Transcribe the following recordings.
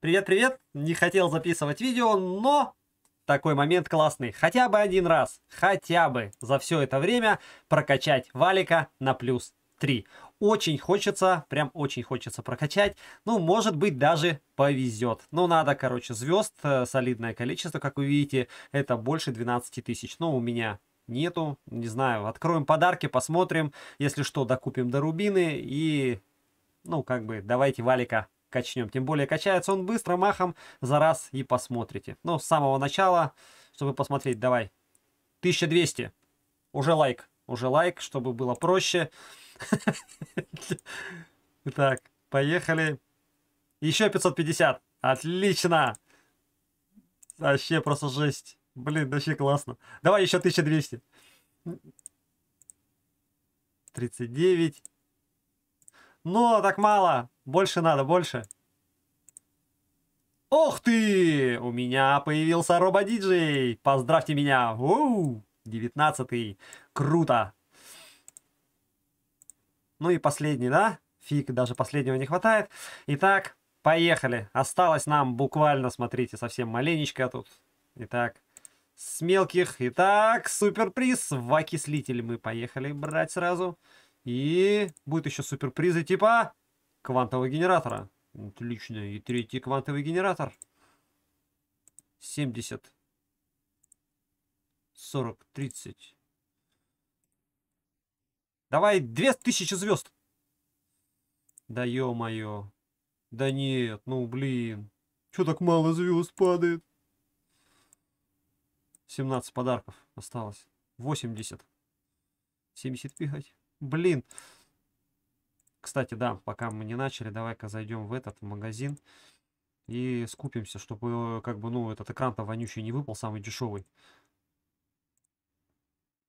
Привет-привет, не хотел записывать видео, но такой момент классный. Хотя бы один раз, хотя бы за все это время прокачать валика на плюс 3. Очень хочется, прям очень хочется прокачать. Ну, может быть, даже повезет. Ну, надо, короче, звезд, э, солидное количество, как вы видите, это больше 12 тысяч. Но у меня нету, не знаю, откроем подарки, посмотрим, если что, докупим до рубины и, ну, как бы, давайте валика качнем. Тем более качается он быстро, махом за раз и посмотрите. Ну, с самого начала, чтобы посмотреть, давай. 1200. Уже лайк. Уже лайк, чтобы было проще. Так, поехали. Еще 550. Отлично. Вообще просто жесть. Блин, вообще классно. Давай еще 1200. 39. Но так мало. Больше надо, больше. Ох ты! У меня появился рободиджей. Поздравьте меня. Оу, 19 -й. Круто. Ну и последний, да? Фиг, даже последнего не хватает. Итак, поехали. Осталось нам буквально, смотрите, совсем маленечко тут. Итак, с мелких. Итак, суперприз в окислитель мы поехали брать сразу. Сразу. И будет еще суперпризы типа квантового генератора. Отлично. И третий квантовый генератор. 70. 40, 30. Давай 2000 звезд. Да ё-моё. Да нет, ну блин. Чё так мало звезд падает? 17 подарков осталось. 80. 70 пихать. Блин. Кстати, да, пока мы не начали, давай-ка зайдем в этот магазин и скупимся, чтобы э, как бы, ну, этот экран-то вонючий не выпал, самый дешевый.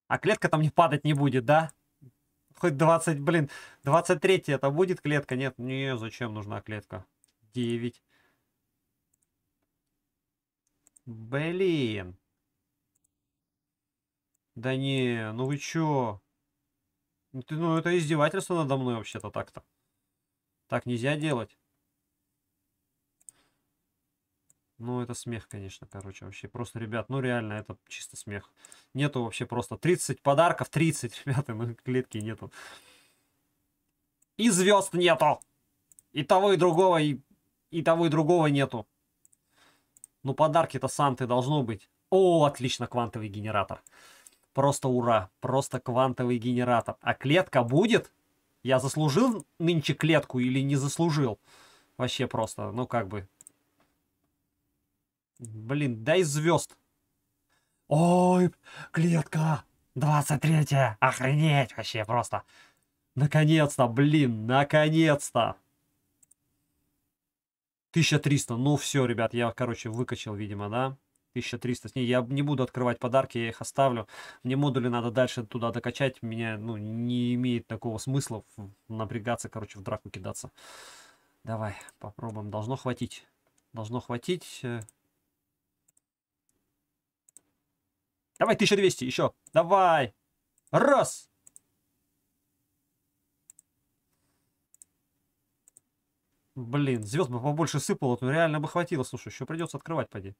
А клетка там не падать не будет, да? Хоть 20, блин, 23 это будет клетка? Нет, не, зачем нужна клетка? 9. Блин. Да не, ну вы чё? Ну, ты, ну, это издевательство надо мной вообще-то так-то. Так нельзя делать. Ну, это смех, конечно, короче, вообще. Просто, ребят, ну, реально, это чисто смех. Нету вообще просто 30 подарков, 30, ребята, ну, клетки нету. И звезд нету. И того, и другого, и, и того, и другого нету. Ну, подарки-то Санты должно быть. О, отлично, квантовый генератор. Просто ура, просто квантовый генератор. А клетка будет? Я заслужил нынче клетку или не заслужил? Вообще просто, ну как бы. Блин, дай звезд. Ой, клетка 23 Охренеть вообще просто. Наконец-то, блин, наконец-то. 1300. Ну все, ребят, я, короче, выкачал, видимо, да? 1300 с ней. Я не буду открывать подарки, я их оставлю. Мне модули надо дальше туда докачать. Меня, ну, не имеет такого смысла напрягаться, короче, в драку кидаться. Давай, попробуем. Должно хватить. Должно хватить. Э. Давай 1200 еще. Давай. Раз. Блин, звезд бы побольше сыпало, то реально бы хватило. Слушай, еще придется открывать, пойди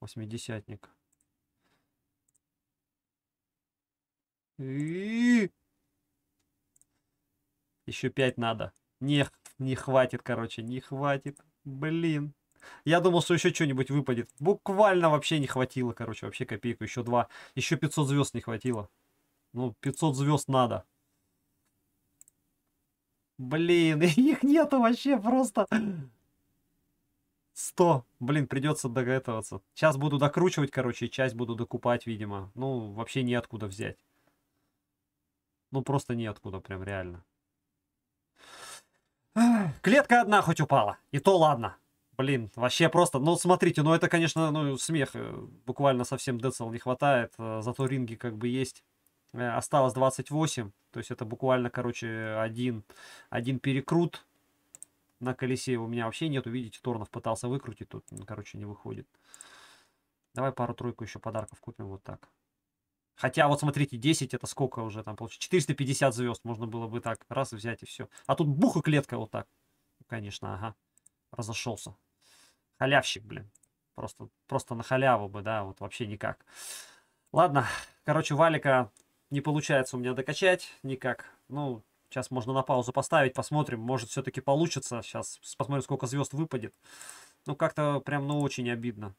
Восьмидесятник. И... Еще пять надо. Не, не хватит, короче, не хватит. Блин. Я думал, что еще что-нибудь выпадет. Буквально вообще не хватило, короче, вообще копейку. Еще два. Еще 500 звезд не хватило. Ну, 500 звезд надо. Блин, их нету вообще просто. 100. Блин, придется догадываться. Сейчас буду докручивать, короче, часть буду докупать, видимо. Ну, вообще неоткуда взять. Ну, просто неоткуда, прям реально. Клетка одна хоть упала. И то ладно. Блин, вообще просто. Ну, смотрите, ну это, конечно, ну, смех. Э, буквально совсем децл не хватает. Э, зато ринги как бы есть. Э, осталось 28. То есть это буквально, короче, один, один перекрут на колесе у меня вообще нету. Видите, Торнов пытался выкрутить, тут, короче, не выходит. Давай пару-тройку еще подарков купим вот так. Хотя вот смотрите, 10 это сколько уже там получится? 450 звезд можно было бы так раз взять и все. А тут бух и клетка вот так. Конечно, ага. Разошелся. Халявщик, блин. Просто, просто на халяву бы, да, вот вообще никак. Ладно, короче, валика не получается у меня докачать никак. Ну, Сейчас можно на паузу поставить, посмотрим. Может, все-таки получится. Сейчас посмотрим, сколько звезд выпадет. Ну, как-то прям, ну, очень обидно.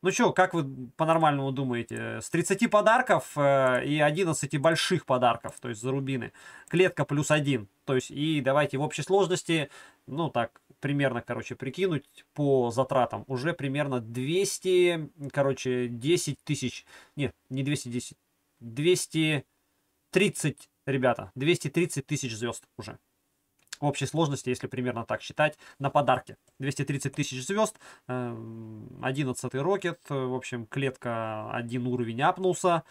Ну что, как вы по-нормальному думаете? С 30 подарков э, и 11 больших подарков, то есть за рубины. Клетка плюс 1. То есть, и давайте в общей сложности, ну так, примерно, короче, прикинуть по затратам. Уже примерно 200, короче, 10 тысяч. Нет, не 210. 230 ребята, 230 тысяч звезд уже. В общей сложности, если примерно так считать, на подарке. 230 тысяч звезд, 11 эм, рокет, э, в общем, клетка один уровень апнулся,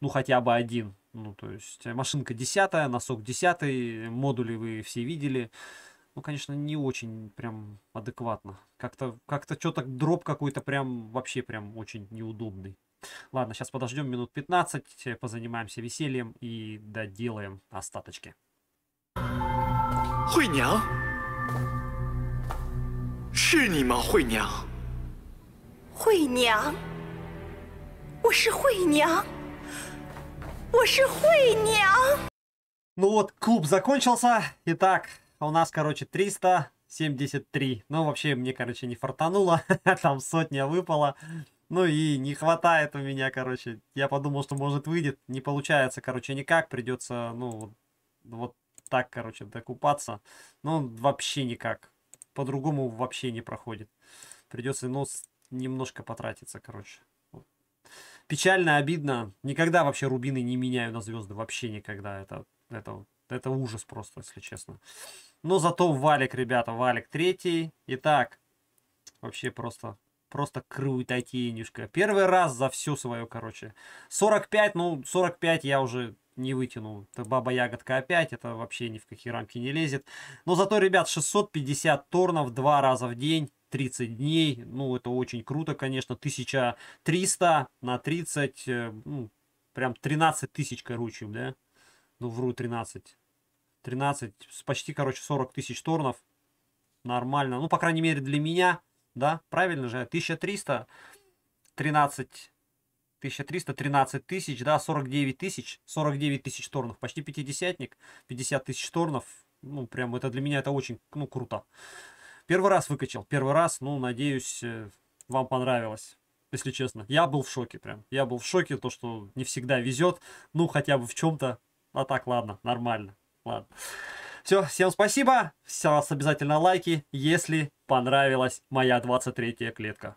ну хотя бы один. Ну, то есть э, машинка 10, носок 10, модули вы все видели. Ну, конечно, не очень прям адекватно. Как-то как, как что-то дроп какой-то прям вообще прям очень неудобный. Ладно, сейчас подождем минут 15, э, позанимаемся весельем и доделаем остаточки. Хуйня! 是你吗，惠娘？惠娘，我是惠娘，我是惠娘。Ну вот, клуб закончился. Итак, у нас, короче, 373. Ну, вообще, мне, короче, не фартануло. Там сотня выпала. Ну и не хватает у меня, короче. Я подумал, что может выйдет. Не получается, короче, никак. Придется, ну, вот, вот так, короче, докупаться. Ну, вообще никак. По-другому вообще не проходит. Придется, ну, немножко потратиться, короче. Печально, обидно. Никогда вообще рубины не меняю на звезды. Вообще никогда. Это, это, это ужас просто, если честно. Но ну, зато валик, ребята, валик третий. Итак, вообще просто просто крутотенюшка. Первый раз за всю свою, короче. 45, ну, 45 я уже не вытяну. Это баба ягодка опять, это вообще ни в какие рамки не лезет. Но зато, ребят, 650 торнов два раза в день. 30 дней, ну это очень круто, конечно, 1300 на 30, э, ну, прям 13 тысяч, короче, да, ну вру 13, 13, почти, короче, 40 тысяч торнов, нормально, ну, по крайней мере, для меня, да, правильно же, 1300, 13, 1313 тысяч, да, 49 тысяч, 49 тысяч торнов, почти пятидесятник, 50 тысяч торнов, ну, прям это для меня это очень, ну, круто. Первый раз выкачал, первый раз, ну, надеюсь, э, вам понравилось. Если честно, я был в шоке прям. Я был в шоке, то, что не всегда везет. Ну, хотя бы в чем-то. А так, ладно, нормально. Ладно. Все, всем спасибо. Сейчас обязательно лайки, если понравилась моя 23 клетка.